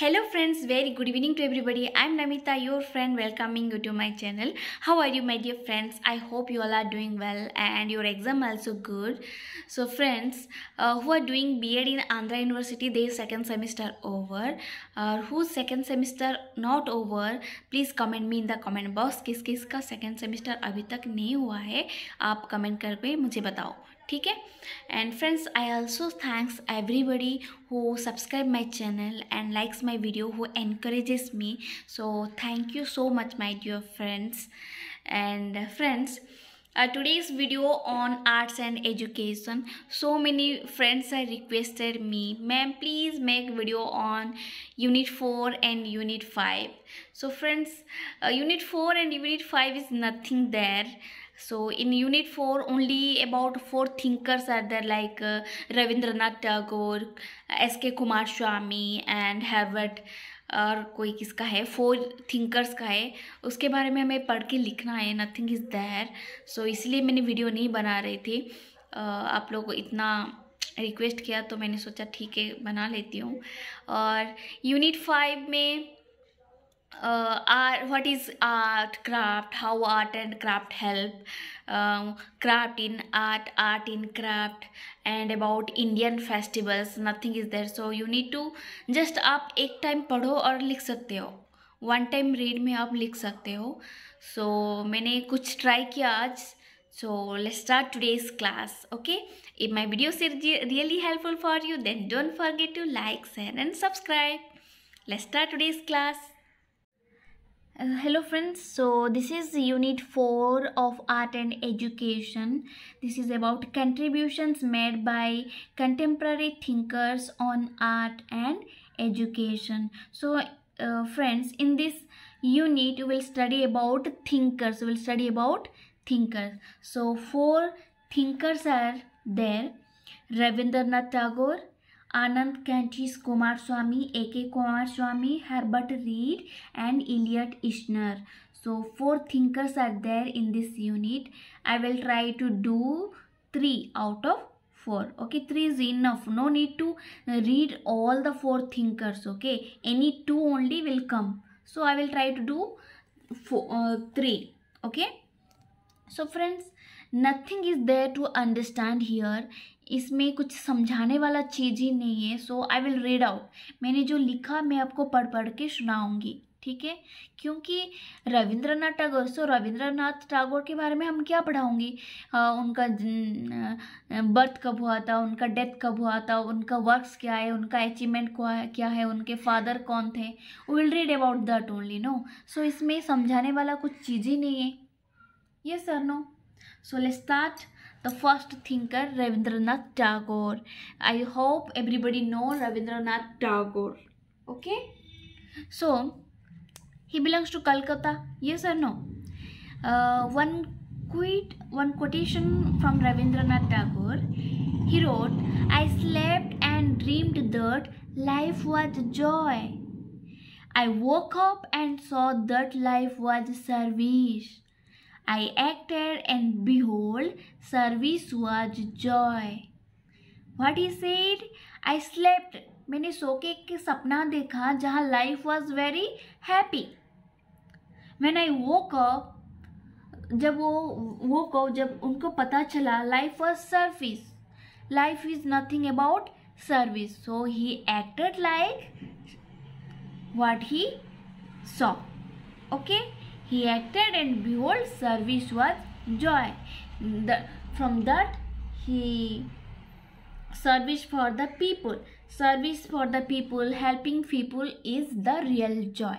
hello friends very good evening to everybody i'm namita your friend welcoming you to my channel how are you my dear friends i hope you all are doing well and your exam also good so friends uh, who are doing bed in andhra university their second semester over uh, whose second semester not over please comment me in the comment box किस किस का second semester अभी तक नहीं हुआ है आप comment करके मुझे बताओ ठीक है and friends I also thanks everybody who subscribe my channel and likes my video who encourages me so thank you so much my dear friends and friends today's video on arts and education so many friends are requested me ma'am please make video on unit four and unit five so friends unit four and unit five is nothing there so in unit 4 only about four thinkers are there like uh, rabindranath tagore sk swami and herbert और कोई किसका है four thinkers का है उसके बारे में हमें पढ़ के लिखना है नथिंग इज़ दैर सो इसलिए मैंने वीडियो नहीं बना रही थी uh, आप लोग इतना रिक्वेस्ट किया तो मैंने सोचा ठीक है बना लेती हूँ और यूनिट फाइव में uh, art, what is art, craft, how art and craft help, um, craft in art, art in craft, and about Indian festivals, nothing is there. So you need to just आप एक time पढ़ो और लिख सकते हो one time read में आप लिख सकते हो सो so, मैंने कुछ ट्राई किया आज So let's start today's class, okay? If my videos are really helpful for you, then don't forget to like, share and subscribe. Let's start today's class. Uh, hello friends so this is unit 4 of art and education this is about contributions made by contemporary thinkers on art and education so uh, friends in this unit we will study about thinkers we will study about thinkers so four thinkers are there Rabindranath Tagore Anand Kanchis Kumar Swami, A.K. Kumar Swami, Herbert Reed and Elliot Ishner. So four thinkers are there in this unit. I will try to do three out of four. Okay, three is enough. No need to read all the four thinkers. Okay, any two only will come. So I will try to do four, uh, three. Okay. So friends, nothing is there to understand here. इसमें कुछ समझाने वाला चीज़ ही नहीं है so I will read out मैंने जो लिखा मैं आपको पढ़ पढ़ के सुनाऊंगी ठीक है क्योंकि रविंद्रनाथ टैगोर सो रविंद्रनाथ टैगोर के बारे में हम क्या पढ़ाऊंगी उनका बर्थ कब हुआ था उनका डेथ कब हुआ था उनका वर्क्स क्या है उनका अचीवमेंट क्या है उनके फादर कौन थे will read about that only no so इसमें समझाने वाला कुछ चीज़ ही नहीं है ये sir no so let start the first thinker Ravindranath Tagore I hope everybody know Ravindranath Tagore okay so he belongs to Calcutta yes or no uh, one quote one quotation from Ravindranath Tagore he wrote I slept and dreamed that life was joy I woke up and saw that life was service I acted and behold, service was joy. What he said? I slept. मैंने सो के एक सपना देखा जहाँ life was very happy man I वो कप जब वो वो कप जब उनको पता चला life was service life is nothing about service so he acted like what he saw okay He acted and behold service was joy. The, from that he service for the people. Service for the people, helping people is the real joy.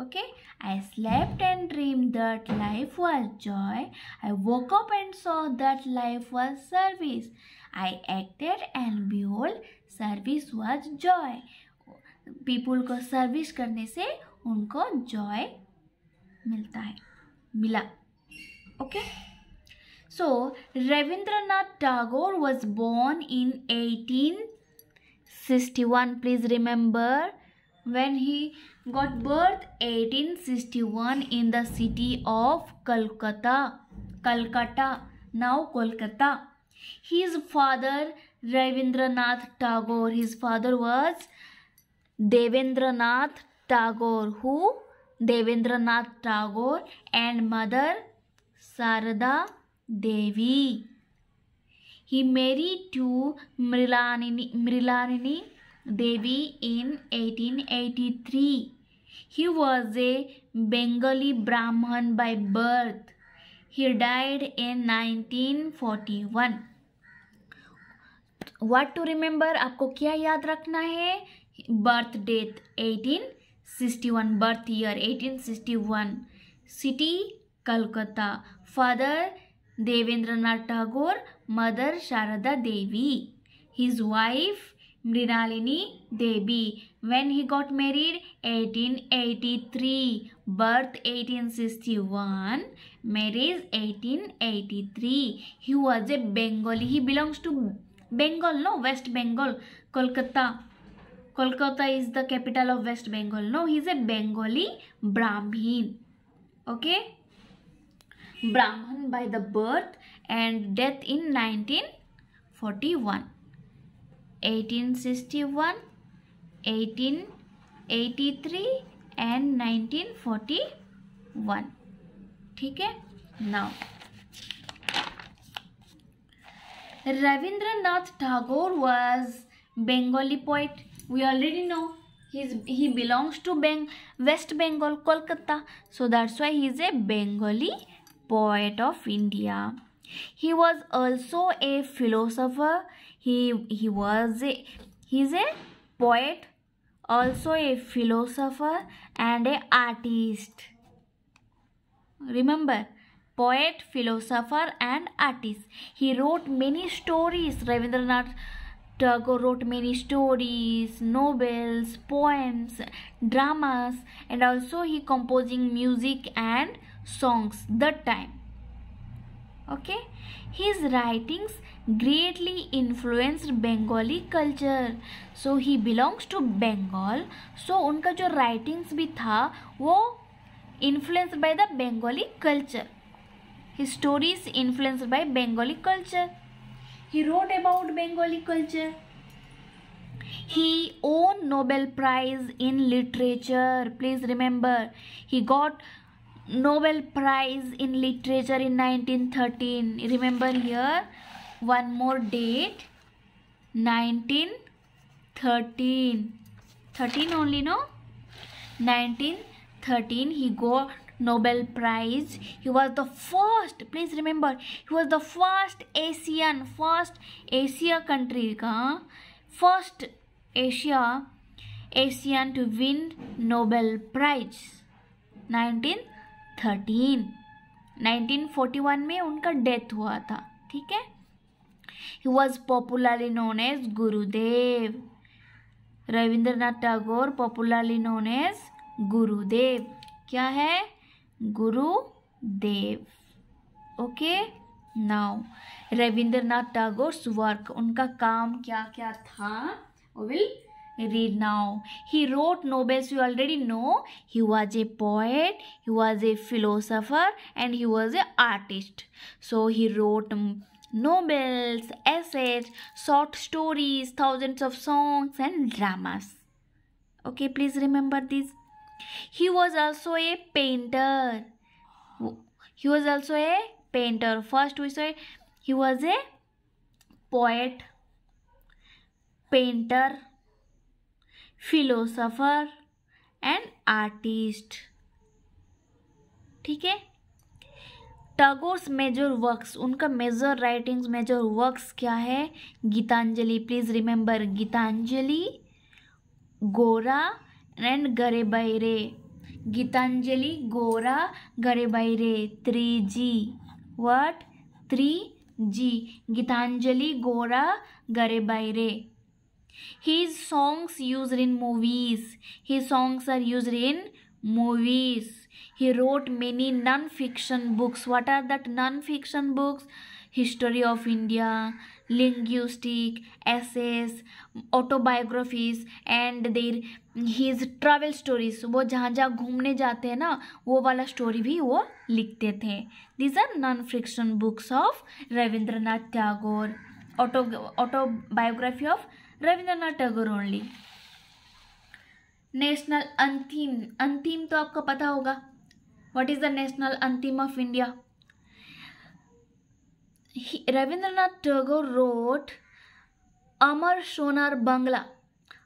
Okay, I slept and dreamed that life was joy. I woke up and saw that life was service. I acted and behold, service was joy. people ko service karne se unko joy मिलता है मिला okay so Rabindranath Tagore was born in eighteen sixty one please remember when he got birth eighteen sixty one in the city of Calcutta Calcutta now Kolkata his father Rabindranath Tagore his father was Debendranath Tagore who Debendranath Tagore and mother Sarada Devi he married to Mrinalini Mrinalini Devi in 1883 he was a bengali Brahmin by birth he died in 1941 what to remember आपको क्या याद रखना है birth date eighteen 61 birth year 1861 city Calcutta father Devendranath Tagore mother Sharada Devi his wife Mrinalini Devi when he got married 1883 birth 1861 marriage 1883 he was a Bengali he belongs to Bengal no West Bengal Kolkata Kolkata is the capital of West Bengal. No, he is a Bengali Brahmin. Okay. Brahman by the birth and death in 1941. 1861, 1883 and 1941. Okay, now, Ravindranath Tagore was Bengali poet we already know he's, he belongs to Bang, West Bengal, Kolkata. So that's why he is a Bengali poet of India. He was also a philosopher. He, he was a, he's a poet, also a philosopher and a artist. Remember, poet, philosopher and artist. He wrote many stories. Ravindranath Tagore wrote many stories, novels, poems, dramas and also he composing music and songs that time. Okay, his writings greatly influenced Bengali culture. So he belongs to Bengal. So उनका जो writings भी था वो influenced by the Bengali culture. His stories influenced by Bengali culture. He wrote about Bengali culture. He won Nobel Prize in Literature. Please remember, he got Nobel Prize in Literature in 1913. Remember here, one more date, 1913. 13 only, no? 1913, he got Nobel Prize. He was the first, please remember, he was the first Asian, first Asia country ka, first Asia Asian to win Nobel Prize 1913. 1941 में उनका death हुआ था ठीक है he was popularly known as Gurudev Rabindranath Tagore popularly known as Gurudev क्या है Gurudev okay now Rabindranath Tagore's work उनका काम क्या क्या था will read now he wrote novels you already know he was a poet he was a philosopher and he was a artist so he wrote novels essays short stories thousands of songs and dramas okay please remember this he was also a painter he was also a painter first we so he was a poet painter philosopher and artist ठीक है Tagore's major works उनका major writings major works क्या है Geetanjali please remember Geetanjali गोरा and Garebaire. Gitanjali Gora Garebaire 3G. What? 3G. Gitanjali Gora Garebaire. His songs used in movies. His songs are used in movies. He wrote many non-fiction books. What are that non-fiction books? History of India linguistic essays autobiographies and there his travel stories वो जहाँ जहाँ घूमने जाते हैं ना वो वाला story भी वो लिखते थे these are non fiction books of Rabindranath Tagore auto autobiography of Rabindranath Tagore only national anthem anthem तो आपको पता होगा what is the national anthem of India he, Rabindranath Tagore wrote Amar Sonar Bangla.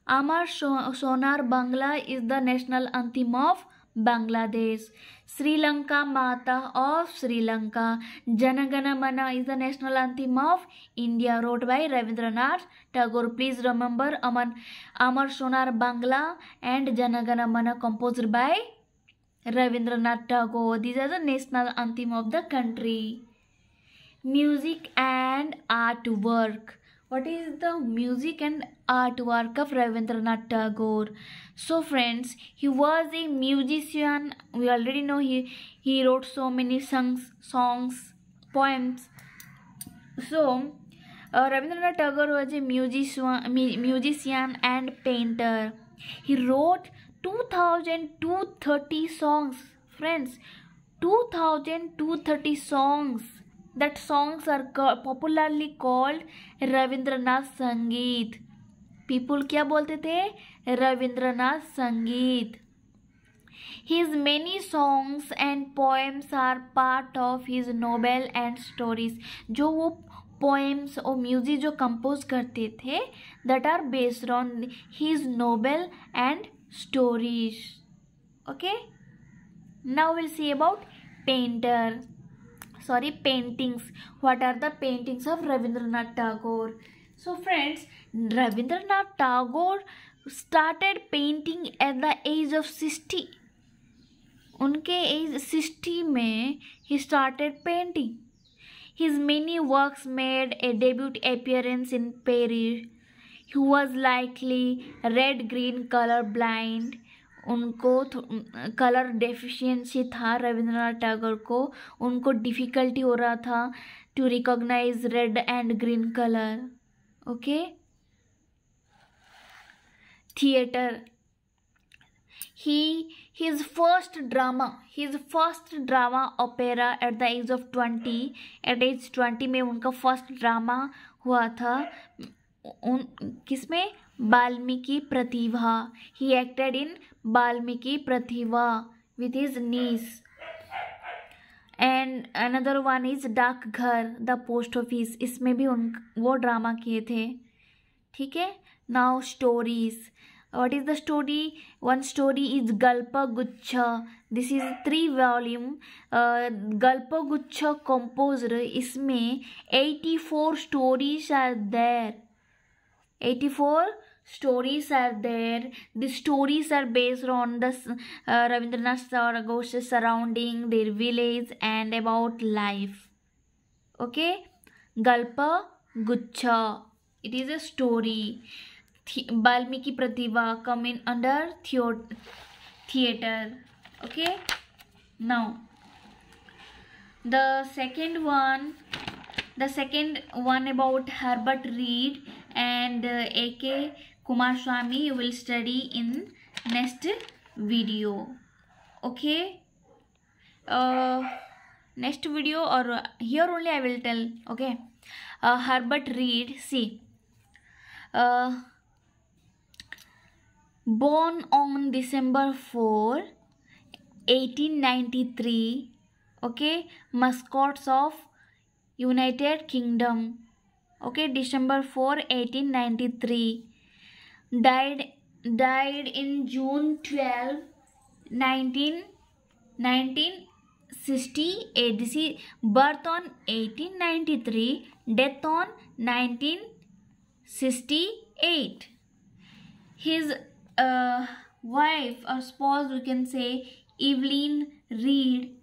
Amar Sonar Bangla is the national anthem of Bangladesh. Sri Lanka Mata of Sri Lanka. Janagana Mana is the national anthem of India wrote by Rabindranath Tagore. Please remember Aman, Amar Sonar Bangla and Janagana Mana composed by Rabindranath Tagore. These are the national anthem of the country music and artwork what is the music and artwork of Ravindranath Tagore so friends he was a musician we already know he he wrote so many songs songs poems so uh, Ravindranath Tagore was a musician musician and painter he wrote 2230 songs friends 2230 songs that songs are popularly called Rabindranath Sangeet people क्या बोलते थे रविंद्रनाथ संगीत His many songs and poems are part of his novel and stories. जो वो poems और music जो compose करते थे that are based on his novel and stories. Okay? Now we'll see about painter. sorry paintings what are the paintings of rabindranath tagore so friends rabindranath tagore started painting at the age of 60 unke age 60 mein he started painting his many works made a debut appearance in paris he was likely red green color blind उनको colour deficiency था रविंद्रनाथ टैगोर को उनको difficulty हो रहा था to recognise red and green colour okay theatre he his first drama his first drama opera at the age of twenty eight age twenty में उनका first drama हुआ था उन किसमें Balmiki Pratibha He acted in Balmiki Pratibha with his niece. And another one is Dak Ghar the post office इसमें भी उन वो ड्रामा किए थे ठीक है now stories what is the story one story is Galpaguchchha this is three volume Galpaguchchha composer इसमें eighty four stories are there eighty four stories are there the stories are based on the uh, Ravindranath Tagore's surrounding their village and about life okay galpa guchha it is a story Balmiki Pratibha come in under theater okay now the second one the second one about Herbert Reed and uh, A.K. Kumar Swami, you will study in next video. Okay. Uh, next video or uh, here only I will tell. Okay. Uh, Herbert Reed. See. Uh, born on December 4, 1893. Okay. Mascots of United Kingdom. Okay. December 4, 1893 died died in June 12, 19, 1968. birth on 1893, death on 1968. His uh, wife or spouse, we can say, Evelyn Reed.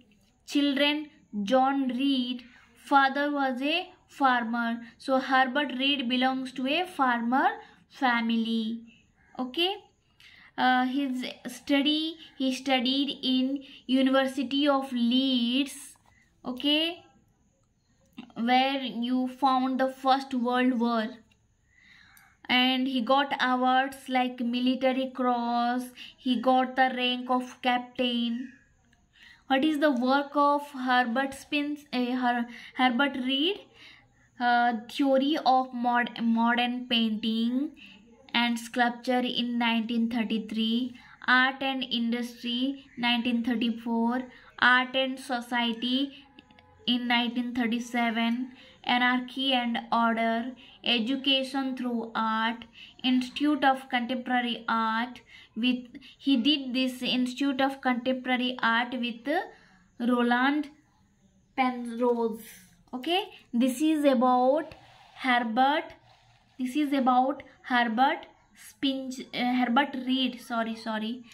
Children, John Reed. Father was a farmer. So, Herbert Reed belongs to a farmer family okay uh, his study he studied in university of leeds okay where you found the first world war and he got awards like military cross he got the rank of captain what is the work of herbert spins uh, eh, her, herbert reed uh, theory of mod modern painting and sculpture in 1933 art and industry 1934 art and society in 1937 anarchy and order education through art institute of contemporary art with he did this institute of contemporary art with roland penrose okay this is about herbert this is about herbert uh, herbert reed sorry sorry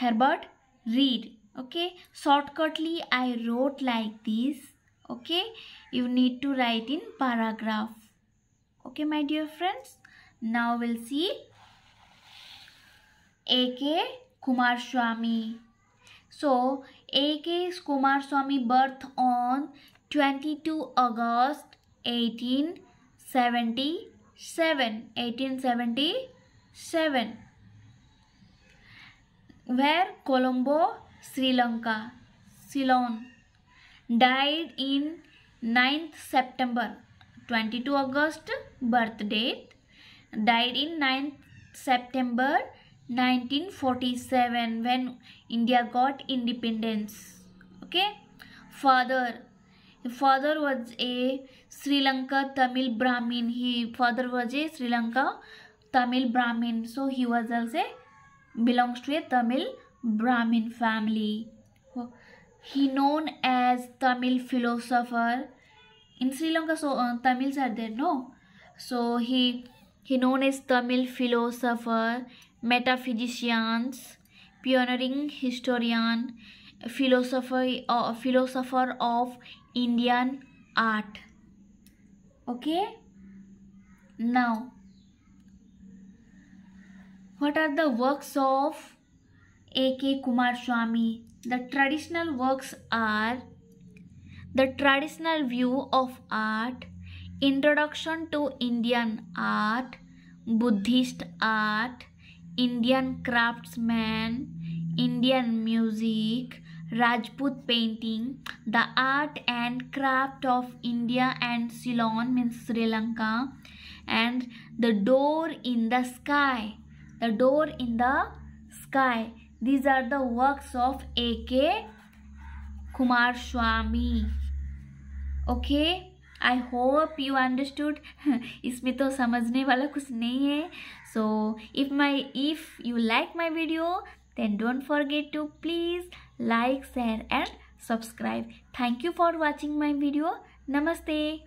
herbert reed okay shortcutly i wrote like this okay you need to write in paragraph okay my dear friends now we'll see a.k. Kumar Swami. So, A.K. Kumar Swami birth on 22 August 1877 1877 where Colombo Sri Lanka Ceylon died in 9th September 22 August birth date died in 9th September 1947 when India got independence okay father His father was a Sri Lanka Tamil Brahmin. His father was a Sri Lanka Tamil Brahmin. So he was also belongs to a Tamil Brahmin family. He known as Tamil philosopher. In Sri Lanka, so uh, Tamils are there, no? So he he known as Tamil philosopher, metaphysicians, pioneering historian, philosophy or uh, philosopher of Indian art. Okay. Now, what are the works of A.K. Kumar Swami? The traditional works are The Traditional View of Art, Introduction to Indian Art, Buddhist Art, Indian Craftsman, Indian Music, Rajput painting the art and craft of India and Ceylon means Sri Lanka and the door in the sky the door in the sky these are the works of A K Coomaraswamy okay I hope you understood इसमें तो समझने वाला कुछ नहीं है so if my if you like my video then don't forget to please like share and subscribe thank you for watching my video namaste